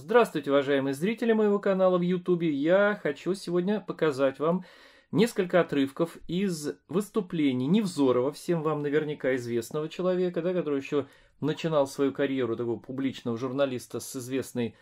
Здравствуйте, уважаемые зрители моего канала в YouTube. Я хочу сегодня показать вам несколько отрывков из выступлений Невзорова, всем вам наверняка известного человека, да, который еще начинал свою карьеру такого публичного журналиста с известной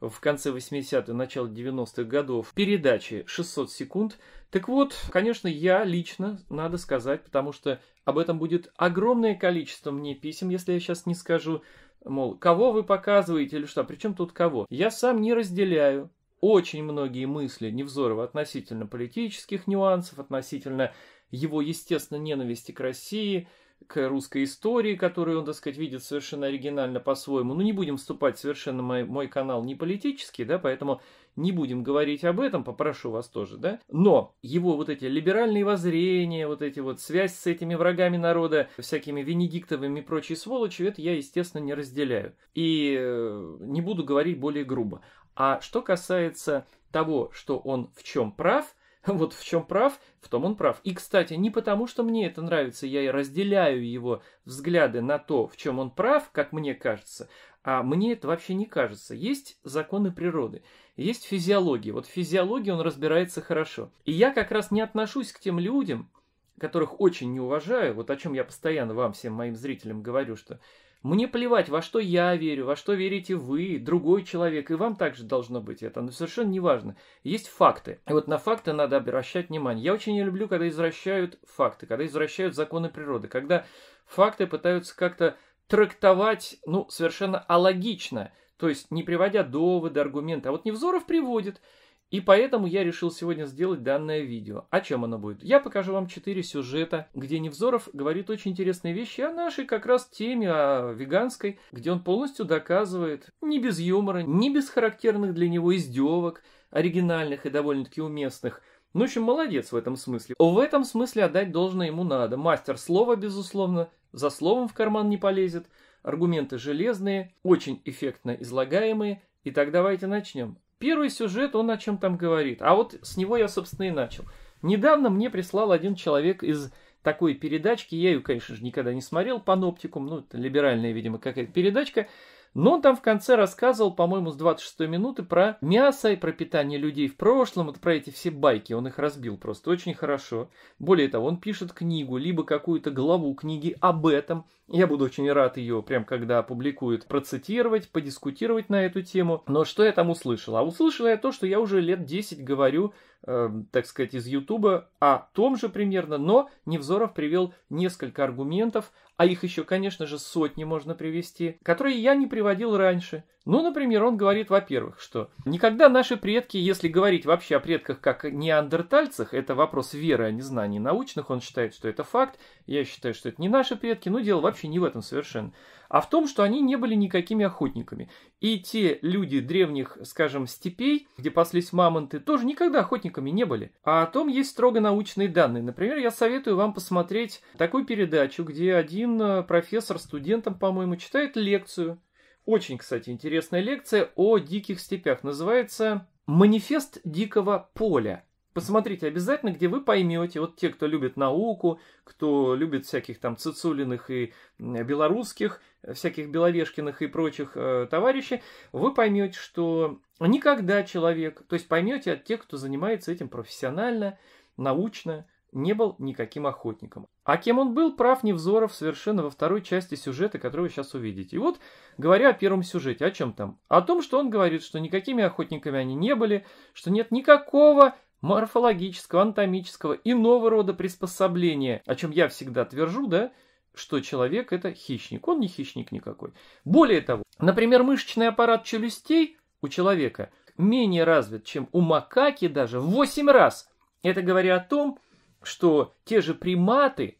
в конце 80-х, начало 90-х годов передачи 600 секунд. Так вот, конечно, я лично, надо сказать, потому что об этом будет огромное количество мне писем, если я сейчас не скажу, Мол, кого вы показываете или что? А Причем тут кого? Я сам не разделяю очень многие мысли Невзорова относительно политических нюансов, относительно его, естественно, ненависти к России – к русской истории, которую он, так сказать, видит совершенно оригинально по-своему. Ну, не будем вступать совершенно, мой, мой канал не политический, да, поэтому не будем говорить об этом, попрошу вас тоже, да. Но его вот эти либеральные воззрения, вот эти вот связь с этими врагами народа, всякими венедиктовыми и прочей сволочью, это я, естественно, не разделяю. И э, не буду говорить более грубо. А что касается того, что он в чем прав – Вот в чем прав, в том он прав. И, кстати, не потому, что мне это нравится, я и разделяю его взгляды на то, в чем он прав, как мне кажется, а мне это вообще не кажется. Есть законы природы, есть физиология. Вот в физиологии он разбирается хорошо. И я как раз не отношусь к тем людям, которых очень не уважаю, вот о чем я постоянно вам, всем моим зрителям говорю, что мне плевать, во что я верю, во что верите вы, другой человек, и вам также должно быть это, но совершенно не важно. Есть факты, и вот на факты надо обращать внимание. Я очень не люблю, когда извращают факты, когда извращают законы природы, когда факты пытаются как-то трактовать, ну, совершенно алогично, то есть не приводя доводы, аргументы. А вот Невзоров приводит – и поэтому я решил сегодня сделать данное видео. О чем оно будет? Я покажу вам четыре сюжета, где Невзоров говорит очень интересные вещи о нашей как раз теме, о веганской, где он полностью доказывает, не без юмора, не без характерных для него издевок, оригинальных и довольно-таки уместных, ну, в общем, молодец в этом смысле. В этом смысле отдать должное ему надо. Мастер слова, безусловно, за словом в карман не полезет. Аргументы железные, очень эффектно излагаемые. Итак, давайте начнем. Первый сюжет, он о чем там говорит. А вот с него я, собственно, и начал. Недавно мне прислал один человек из такой передачки, я ее, конечно же, никогда не смотрел, паноптикум, ну, это либеральная, видимо, какая-то передачка, но он там в конце рассказывал, по-моему, с 26 минуты про мясо и про питание людей в прошлом, вот про эти все байки, он их разбил просто очень хорошо. Более того, он пишет книгу, либо какую-то главу книги об этом, я буду очень рад ее, прям когда опубликуют, процитировать, подискутировать на эту тему. Но что я там услышал? А услышал я то, что я уже лет 10 говорю, э, так сказать, из Ютуба о том же примерно, но Невзоров привел несколько аргументов, а их еще, конечно же, сотни можно привести, которые я не приводил раньше. Ну, например, он говорит, во-первых, что никогда наши предки, если говорить вообще о предках как неандертальцах, это вопрос веры, а не знаний научных, он считает, что это факт, я считаю, что это не наши предки, Ну, дело вообще вообще не в этом совершенно, а в том, что они не были никакими охотниками. И те люди древних, скажем, степей, где паслись мамонты, тоже никогда охотниками не были. А о том есть строго научные данные. Например, я советую вам посмотреть такую передачу, где один э, профессор студентам, по-моему, читает лекцию. Очень, кстати, интересная лекция о диких степях. Называется «Манифест дикого поля». Посмотрите обязательно, где вы поймете, вот те, кто любит науку, кто любит всяких там Цицулиных и белорусских, всяких Беловешкиных и прочих э, товарищей, вы поймете, что никогда человек, то есть поймете от тех, кто занимается этим профессионально, научно, не был никаким охотником. А кем он был, прав Невзоров совершенно во второй части сюжета, который вы сейчас увидите. И вот, говоря о первом сюжете, о чем там? О том, что он говорит, что никакими охотниками они не были, что нет никакого морфологического, анатомического, иного рода приспособления, о чем я всегда твержу, да, что человек это хищник. Он не хищник никакой. Более того, например, мышечный аппарат челюстей у человека менее развит, чем у макаки даже в 8 раз. Это говоря о том, что те же приматы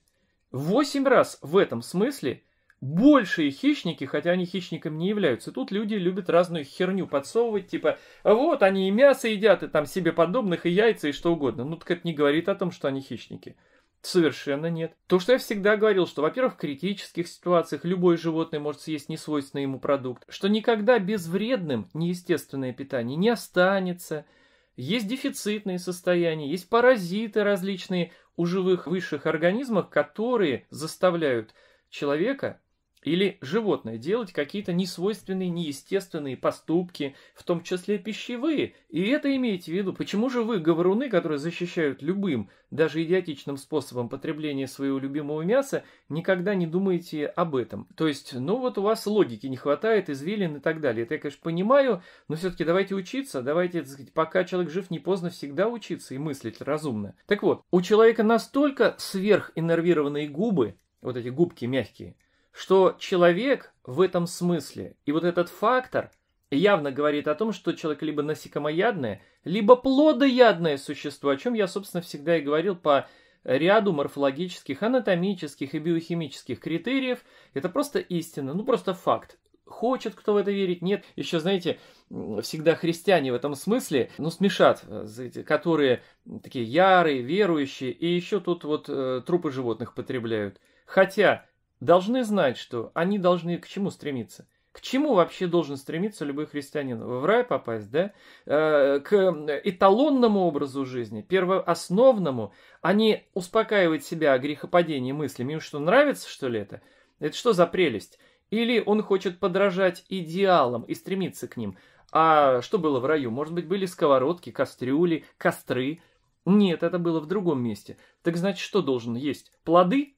в 8 раз в этом смысле большие хищники, хотя они хищниками не являются. тут люди любят разную херню подсовывать, типа, вот, они и мясо едят, и там себе подобных, и яйца, и что угодно. Ну, так это не говорит о том, что они хищники. Совершенно нет. То, что я всегда говорил, что, во-первых, в критических ситуациях любое животное может съесть несвойственный ему продукт, что никогда безвредным неестественное питание не останется, есть дефицитные состояния, есть паразиты различные у живых высших организмов, которые заставляют человека или животное делать какие-то несвойственные, неестественные поступки, в том числе пищевые. И это имейте в виду. Почему же вы, говоруны, которые защищают любым, даже идиотичным способом потребления своего любимого мяса, никогда не думаете об этом? То есть, ну вот у вас логики не хватает, извилин и так далее. Это я, конечно, понимаю, но все-таки давайте учиться, давайте, так сказать, пока человек жив, не поздно всегда учиться и мыслить разумно. Так вот, у человека настолько сверхиннервированные губы, вот эти губки мягкие, что человек в этом смысле, и вот этот фактор явно говорит о том, что человек либо насекомоядное, либо плодоядное существо, о чем я, собственно, всегда и говорил по ряду морфологических, анатомических и биохимических критериев. Это просто истина, ну просто факт. Хочет кто в это верить, нет. Еще, знаете, всегда христиане в этом смысле, ну, смешат, э, которые такие ярые, верующие, и еще тут вот э, трупы животных потребляют. Хотя должны знать, что они должны к чему стремиться. К чему вообще должен стремиться любой христианин? В рай попасть, да? Э, к эталонному образу жизни, первоосновному, а не успокаивать себя о грехопадении мыслями. что, нравится, что ли, это? Это что за прелесть? Или он хочет подражать идеалам и стремиться к ним? А что было в раю? Может быть, были сковородки, кастрюли, костры? Нет, это было в другом месте. Так значит, что должен есть? Плоды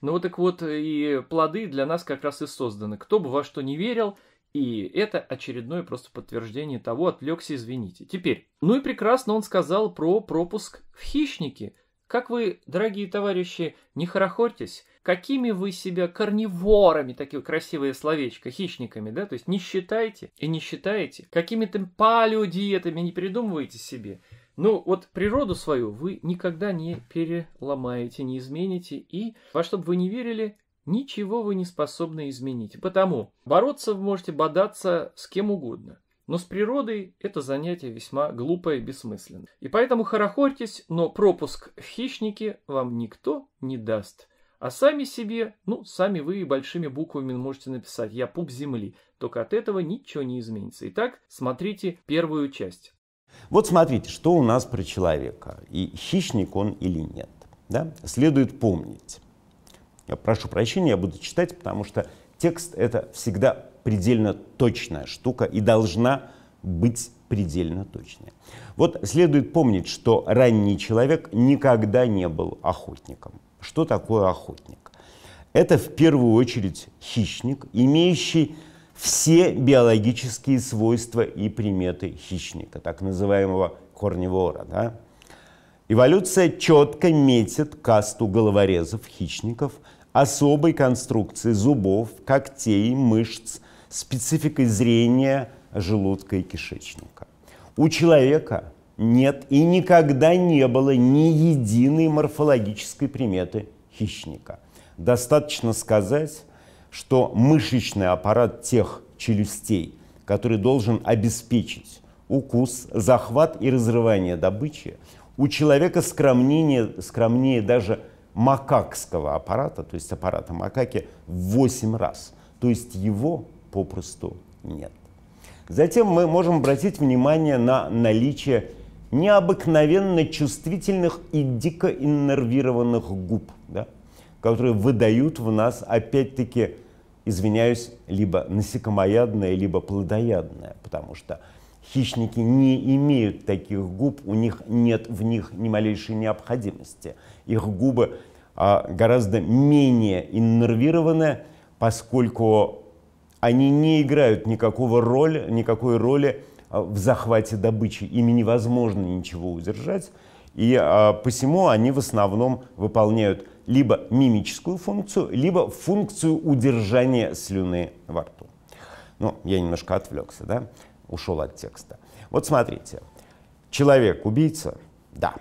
ну вот так вот и плоды для нас как раз и созданы. Кто бы во что не верил, и это очередное просто подтверждение того, отвлекся, извините. Теперь, ну и прекрасно он сказал про пропуск в хищники. Как вы, дорогие товарищи, не хорохортесь, какими вы себя корневорами, такие красивые словечко, хищниками, да, то есть не считайте и не считаете, какими-то палеодиетами не придумывайте себе. Ну, вот природу свою вы никогда не переломаете, не измените, и во что бы вы не верили, ничего вы не способны изменить. Потому бороться вы можете бодаться с кем угодно. Но с природой это занятие весьма глупое и бессмысленное. И поэтому хорохорьтесь, но пропуск в хищники вам никто не даст. А сами себе, ну, сами вы и большими буквами можете написать «Я пуп земли». Только от этого ничего не изменится. Итак, смотрите первую часть. Вот смотрите, что у нас про человека, и хищник он или нет. Да? Следует помнить. Я прошу прощения, я буду читать, потому что текст — это всегда предельно точная штука и должна быть предельно точная. Вот следует помнить, что ранний человек никогда не был охотником. Что такое охотник? Это в первую очередь хищник, имеющий все биологические свойства и приметы хищника, так называемого корневора. Да? Эволюция четко метит касту головорезов, хищников, особой конструкции зубов, когтей, мышц, спецификой зрения, желудка и кишечника. У человека нет и никогда не было ни единой морфологической приметы хищника. Достаточно сказать, что мышечный аппарат тех челюстей, который должен обеспечить укус, захват и разрывание добычи, у человека скромнее, скромнее даже макакского аппарата, то есть аппарата макаки, в 8 раз. То есть его попросту нет. Затем мы можем обратить внимание на наличие необыкновенно чувствительных и дико иннервированных губ, да, которые выдают в нас опять-таки извиняюсь, либо насекомоядное, либо плодоядное, потому что хищники не имеют таких губ, у них нет в них ни малейшей необходимости. Их губы а, гораздо менее иннервированы, поскольку они не играют никакого роли, никакой роли а, в захвате добычи. Ими невозможно ничего удержать, и а, посему они в основном выполняют либо мимическую функцию, либо функцию удержания слюны во рту. Ну, я немножко отвлекся, да? Ушел от текста. Вот смотрите. Человек-убийца, да.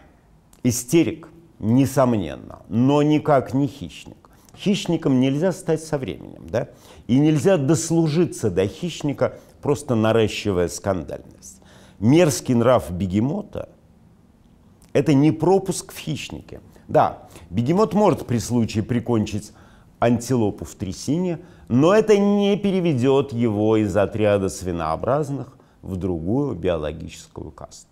Истерик, несомненно, но никак не хищник. Хищником нельзя стать со временем, да? И нельзя дослужиться до хищника, просто наращивая скандальность. Мерзкий нрав бегемота – это не пропуск в хищнике – да, бегемот может при случае прикончить антилопу в трясине, но это не переведет его из отряда свинообразных в другую биологическую касту.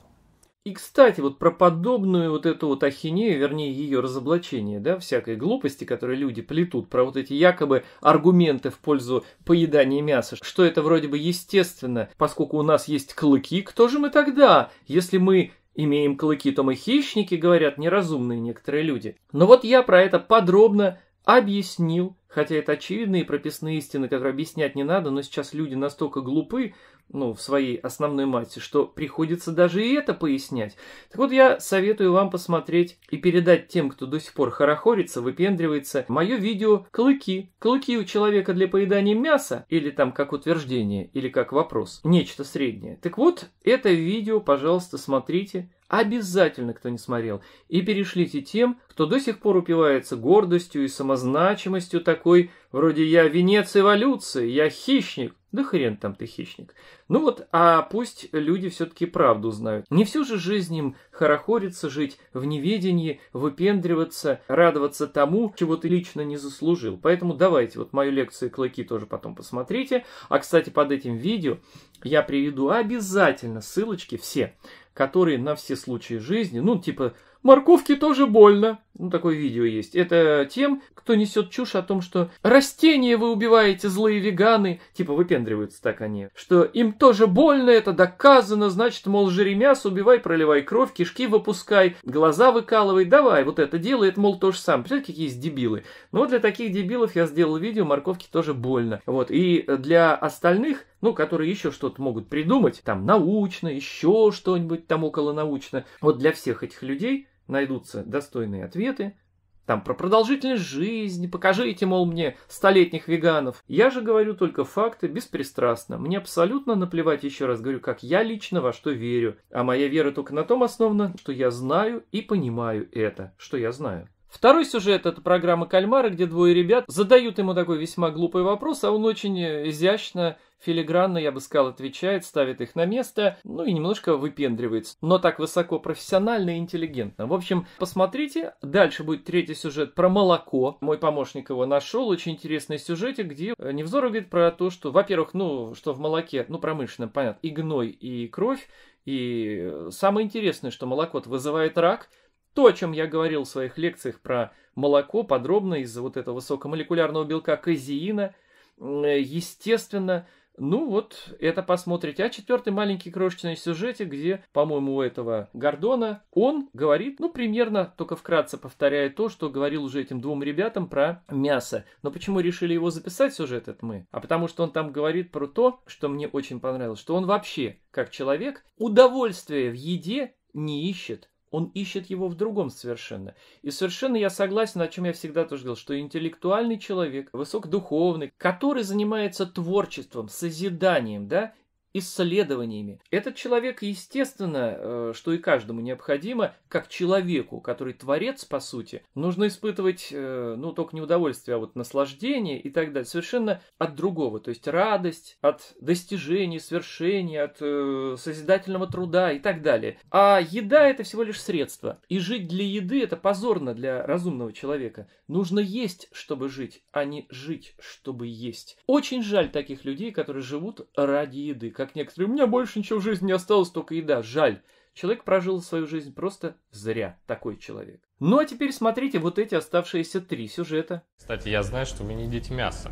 И, кстати, вот про подобную вот эту вот ахинею, вернее, ее разоблачение, да, всякой глупости, которые люди плетут, про вот эти якобы аргументы в пользу поедания мяса, что это вроде бы естественно, поскольку у нас есть клыки, кто же мы тогда, если мы Имеем клыки, то мы хищники, говорят неразумные некоторые люди. Но вот я про это подробно объяснил, хотя это очевидные прописные истины, которые объяснять не надо, но сейчас люди настолько глупы, ну, в своей основной массе, что приходится даже и это пояснять. Так вот, я советую вам посмотреть и передать тем, кто до сих пор хорохорится, выпендривается, мое видео «Клыки». Клыки у человека для поедания мяса, или там как утверждение, или как вопрос, нечто среднее. Так вот, это видео, пожалуйста, смотрите, Обязательно, кто не смотрел. И перешлите тем, кто до сих пор упивается гордостью и самозначимостью такой, вроде «я венец эволюции», «я хищник», да хрен там ты хищник. Ну вот, а пусть люди все-таки правду знают. Не всю же жизнь им хорохорится жить в неведении, выпендриваться, радоваться тому, чего ты лично не заслужил. Поэтому давайте вот мою лекцию «Клыки» тоже потом посмотрите. А, кстати, под этим видео я приведу обязательно ссылочки все которые на все случаи жизни, ну, типа, морковки тоже больно. Ну, такое видео есть. Это тем, кто несет чушь о том, что растения вы убиваете, злые веганы. Типа, выпендриваются так они. Что им тоже больно, это доказано, значит, мол, жри мясо, убивай, проливай кровь, кишки выпускай, глаза выкалывай, давай, вот это делай, это, мол, то же самое. Представляете, какие есть дебилы. Но ну, вот для таких дебилов я сделал видео, морковки тоже больно. Вот, и для остальных ну, которые еще что-то могут придумать, там, научно, еще что-нибудь там около научно. Вот для всех этих людей найдутся достойные ответы, там про продолжительность жизни, покажите, мол, мне столетних веганов. Я же говорю только факты, беспристрастно. Мне абсолютно наплевать, еще раз говорю, как я лично во что верю. А моя вера только на том основана, что я знаю и понимаю это, что я знаю. Второй сюжет – это программа «Кальмара», где двое ребят задают ему такой весьма глупый вопрос, а он очень изящно, филигранно, я бы сказал, отвечает, ставит их на место, ну и немножко выпендривается, но так высоко профессионально и интеллигентно. В общем, посмотрите, дальше будет третий сюжет про молоко. Мой помощник его нашел, очень интересный сюжетик, где э, Невзоров говорит про то, что, во-первых, ну, что в молоке, ну, промышленно, понятно, и гной, и кровь, и э, самое интересное, что молоко вызывает рак – то, о чем я говорил в своих лекциях про молоко, подробно из-за вот этого высокомолекулярного белка казеина, э, естественно, ну вот, это посмотрите. А четвертый маленький крошечный сюжетик, где, по-моему, у этого Гордона, он говорит, ну, примерно, только вкратце повторяя то, что говорил уже этим двум ребятам про мясо. Но почему решили его записать, сюжет этот мы? А потому что он там говорит про то, что мне очень понравилось, что он вообще, как человек, удовольствие в еде не ищет он ищет его в другом совершенно. И совершенно я согласен, о чем я всегда тоже говорил, что интеллектуальный человек, высокодуховный, который занимается творчеством, созиданием, да, исследованиями. Этот человек, естественно, э, что и каждому необходимо, как человеку, который творец, по сути, нужно испытывать, э, ну, только не удовольствие, а вот наслаждение и так далее, совершенно от другого, то есть радость от достижений, свершений, от э, созидательного труда и так далее. А еда – это всего лишь средство. И жить для еды – это позорно для разумного человека. Нужно есть, чтобы жить, а не жить, чтобы есть. Очень жаль таких людей, которые живут ради еды, как некоторые. У меня больше ничего в жизни не осталось, только еда. Жаль. Человек прожил свою жизнь просто зря, такой человек. Ну а теперь смотрите вот эти оставшиеся три сюжета. Кстати, я знаю, что вы не едите мясо.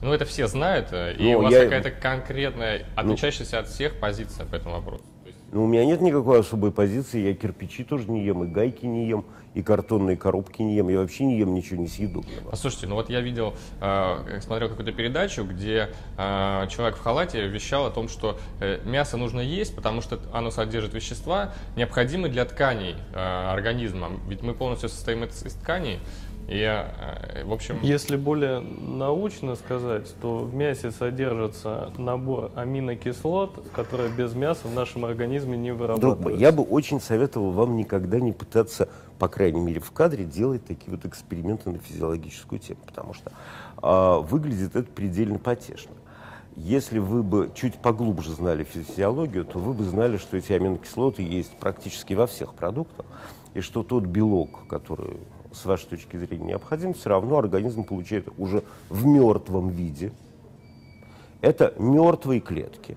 Ну, это все знают, э, и ну, у вас я... какая-то конкретная, ну. отличающаяся ну... от всех позиция по этому вопросу. Но ну, у меня нет никакой особой позиции, я кирпичи тоже не ем, и гайки не ем, и картонные коробки не ем, я вообще не ем ничего не несъедобного. Послушайте, ну вот я видел, э, смотрел какую-то передачу, где э, человек в халате вещал о том, что э, мясо нужно есть, потому что оно содержит вещества, необходимые для тканей организма. Ведь мы полностью состоим из тканей, я, э, в общем... Если более научно сказать, то в мясе содержится набор аминокислот, которые без мяса в нашем организме не вырабатываются. Друг мой, я бы очень советовал вам никогда не пытаться, по крайней мере в кадре, делать такие вот эксперименты на физиологическую тему, потому что э, выглядит это предельно потешно. Если вы бы чуть поглубже знали физиологию, то вы бы знали, что эти аминокислоты есть практически во всех продуктах, и что тот белок, который с вашей точки зрения, необходим, все равно организм получает уже в мертвом виде. Это мертвые клетки.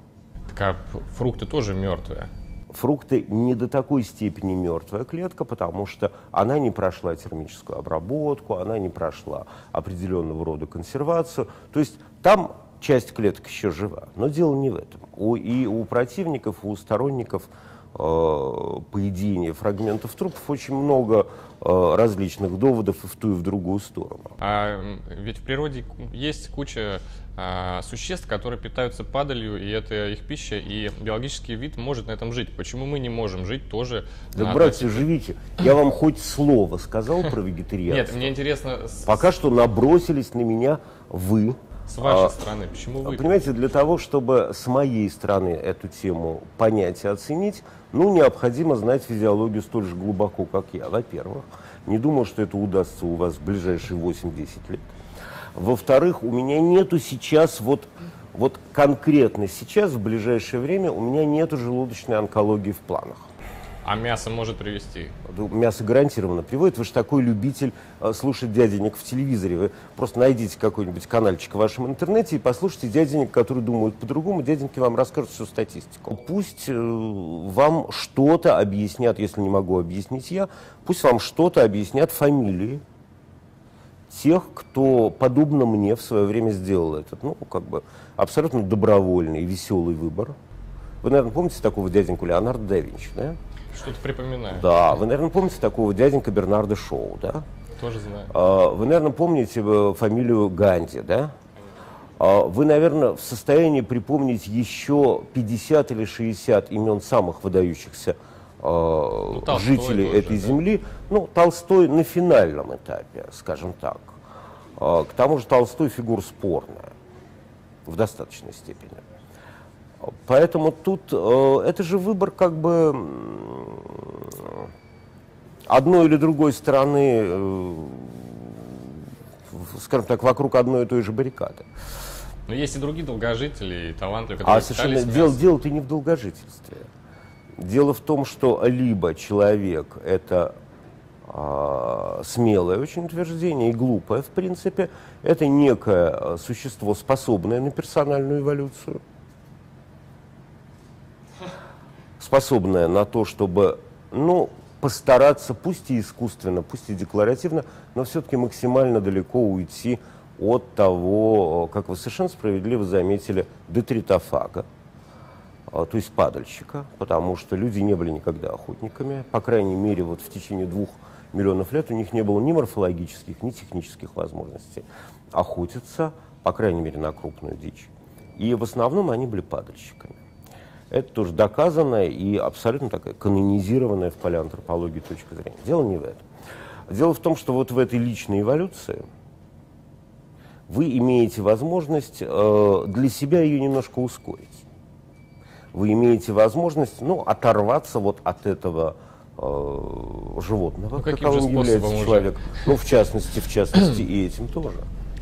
Так а фрукты тоже мертвые? Фрукты не до такой степени мертвая клетка, потому что она не прошла термическую обработку, она не прошла определенного рода консервацию. То есть там часть клеток еще жива, но дело не в этом. У, и у противников, и у сторонников – Э, поедения фрагментов трупов очень много э, различных доводов и в ту и в другую сторону. А ведь в природе есть куча а, существ, которые питаются падалью, и это их пища, и биологический вид может на этом жить. Почему мы не можем жить тоже? Да, на братья, относительно... живите. Я вам хоть слово сказал про вегетарианство? Нет, мне интересно... Пока что набросились на меня вы, с вашей а, стороны, почему вы? Понимаете, для того, чтобы с моей стороны эту тему понять и оценить, ну, необходимо знать физиологию столь же глубоко, как я, во-первых. Не думаю, что это удастся у вас в ближайшие 8-10 лет. Во-вторых, у меня нету сейчас вот вот конкретно сейчас, в ближайшее время, у меня нету желудочной онкологии в планах. А мясо может привести? Ну, мясо гарантированно приводит. Вы же такой любитель э, слушать дяденек в телевизоре. Вы просто найдите какой-нибудь каналчик в вашем интернете и послушайте дяденек, которые думают по-другому. Дяденьки вам расскажут всю статистику. Пусть э, вам что-то объяснят, если не могу объяснить я, пусть вам что-то объяснят фамилии тех, кто подобно мне в свое время сделал этот, ну, как бы абсолютно добровольный веселый выбор. Вы, наверное, помните такого дяденьку Леонардо да Винчи, да? Что-то припоминаю. Да, вы, наверное, помните такого дяденька Бернарда Шоу, да? Тоже знаю. А, вы, наверное, помните э, фамилию Ганди, да? А, вы, наверное, в состоянии припомнить еще 50 или 60 имен самых выдающихся а, ну, жителей тоже, этой да. земли. Ну, Толстой на финальном этапе, скажем так. К тому же Толстой фигура спорная в достаточной степени. Поэтому тут э, это же выбор как бы одной или другой стороны, э, скажем так, вокруг одной и той же баррикады. Но есть и другие долгожители, и таланты. которые А совершенно дело, дело ты не в долгожительстве. Дело в том, что либо человек это э, смелое очень утверждение и глупое, в принципе, это некое э, существо, способное на персональную эволюцию – способная на то, чтобы, ну, постараться, пусть и искусственно, пусть и декларативно, но все-таки максимально далеко уйти от того, как вы совершенно справедливо заметили, детритофага, а, то есть падальщика, потому что люди не были никогда охотниками, по крайней мере, вот в течение двух миллионов лет у них не было ни морфологических, ни технических возможностей охотиться, по крайней мере, на крупную дичь. И в основном они были падальщиками. Это тоже доказанная и абсолютно такая канонизированная в полиантропологии. точка зрения. Дело не в этом. Дело в том, что вот в этой личной эволюции вы имеете возможность э, для себя ее немножко ускорить. Вы имеете возможность ну, оторваться вот от этого э, животного, ну, каким же является человек. Уже? Ну, в частности, в частности, и этим тоже.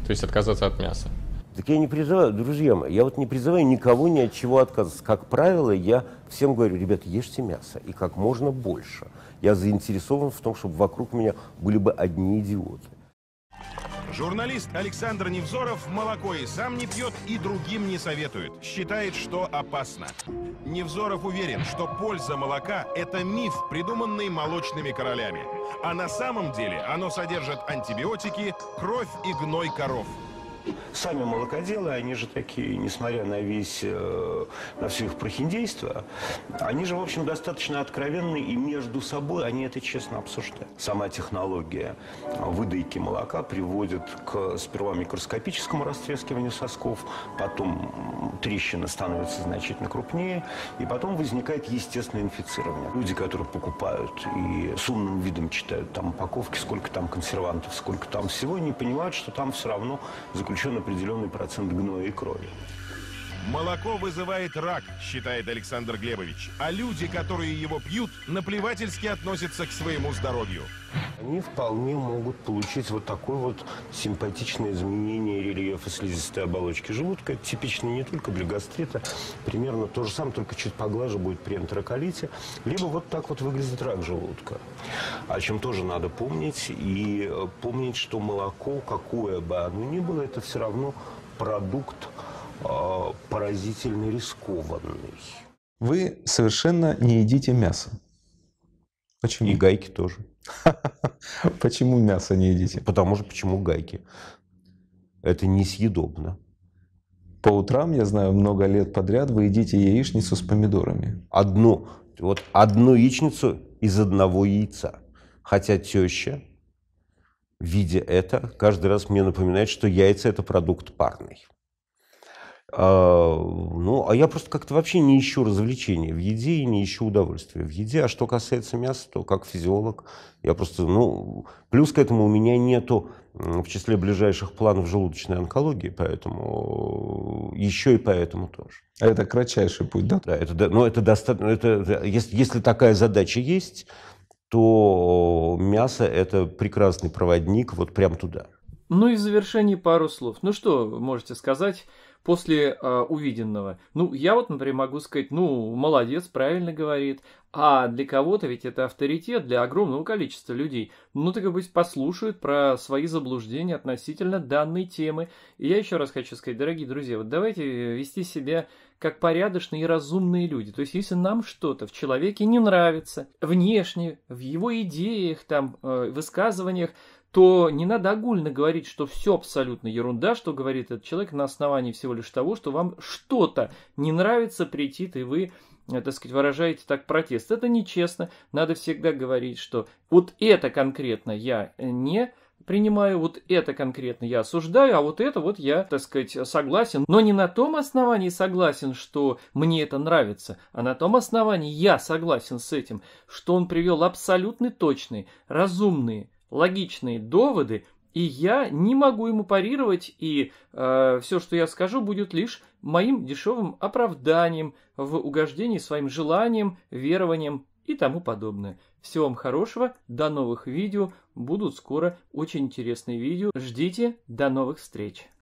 То есть отказаться от мяса. Так я не призываю, друзья мои, я вот не призываю никого ни от чего отказываться. Как правило, я всем говорю, ребят, ешьте мясо, и как можно больше. Я заинтересован в том, чтобы вокруг меня были бы одни идиоты. Журналист Александр Невзоров молоко и сам не пьет, и другим не советует. Считает, что опасно. Невзоров уверен, что польза молока – это миф, придуманный молочными королями. А на самом деле оно содержит антибиотики, кровь и гной коров – Сами молокоделы, они же такие, несмотря на весь, э, на все их прохиндейство, они же, в общем, достаточно откровенны и между собой они это честно обсуждают. Сама технология выдайки молока приводит к сперва микроскопическому растрескиванию сосков, потом трещина становится значительно крупнее, и потом возникает естественное инфицирование. Люди, которые покупают и с умным видом читают там упаковки, сколько там консервантов, сколько там всего, не понимают, что там все равно заключается включен определенный процент гноя и крови. Молоко вызывает рак, считает Александр Глебович. А люди, которые его пьют, наплевательски относятся к своему здоровью. Они вполне могут получить вот такое вот симпатичное изменение рельефа слизистой оболочки желудка. Это типично не только для гастрита. Примерно то же самое, только чуть поглаже будет при энтероколите. Либо вот так вот выглядит рак желудка. О чем тоже надо помнить. И э, помнить, что молоко, какое бы оно ни было, это все равно продукт а, поразительно рискованный. Вы совершенно не едите мясо. Почему? И гайки тоже. Почему мясо не едите? Потому что почему гайки? Это несъедобно. По утрам, я знаю, много лет подряд вы едите яичницу с помидорами. Одну. Вот одну яичницу из одного яйца. Хотя теща, видя это, каждый раз мне напоминает, что яйца – это продукт парный. А, ну, а я просто как-то вообще не ищу развлечения в еде и не ищу удовольствия в еде. А что касается мяса, то как физиолог я просто, ну, плюс к этому у меня нету в числе ближайших планов желудочной онкологии, поэтому еще и поэтому тоже. А это кратчайший путь, да? Да, это, но ну, это достаточно, ну, это, это, если, если такая задача есть, то мясо это прекрасный проводник вот прям туда. Ну и в завершении пару слов. Ну что можете сказать после э, увиденного. Ну, я вот, например, могу сказать, ну, молодец, правильно говорит. А для кого-то ведь это авторитет для огромного количества людей. Ну, так и быть, послушают про свои заблуждения относительно данной темы. И я еще раз хочу сказать, дорогие друзья, вот давайте э, вести себя как порядочные и разумные люди. То есть, если нам что-то в человеке не нравится, внешне, в его идеях, там, э, высказываниях, то не надо огульно говорить, что все абсолютно ерунда, что говорит этот человек на основании всего лишь того, что вам что-то не нравится, притит, и вы, э, так сказать, выражаете так протест. Это нечестно. Надо всегда говорить, что вот это конкретно я э, не принимаю, вот это конкретно я осуждаю, а вот это вот я, так сказать, согласен. Но не на том основании согласен, что мне это нравится, а на том основании я согласен с этим, что он привел абсолютно точные, разумные, логичные доводы, и я не могу ему парировать, и э, все, что я скажу, будет лишь моим дешевым оправданием в угождении своим желанием верованием и тому подобное. Всего вам хорошего, до новых видео, будут скоро очень интересные видео, ждите, до новых встреч!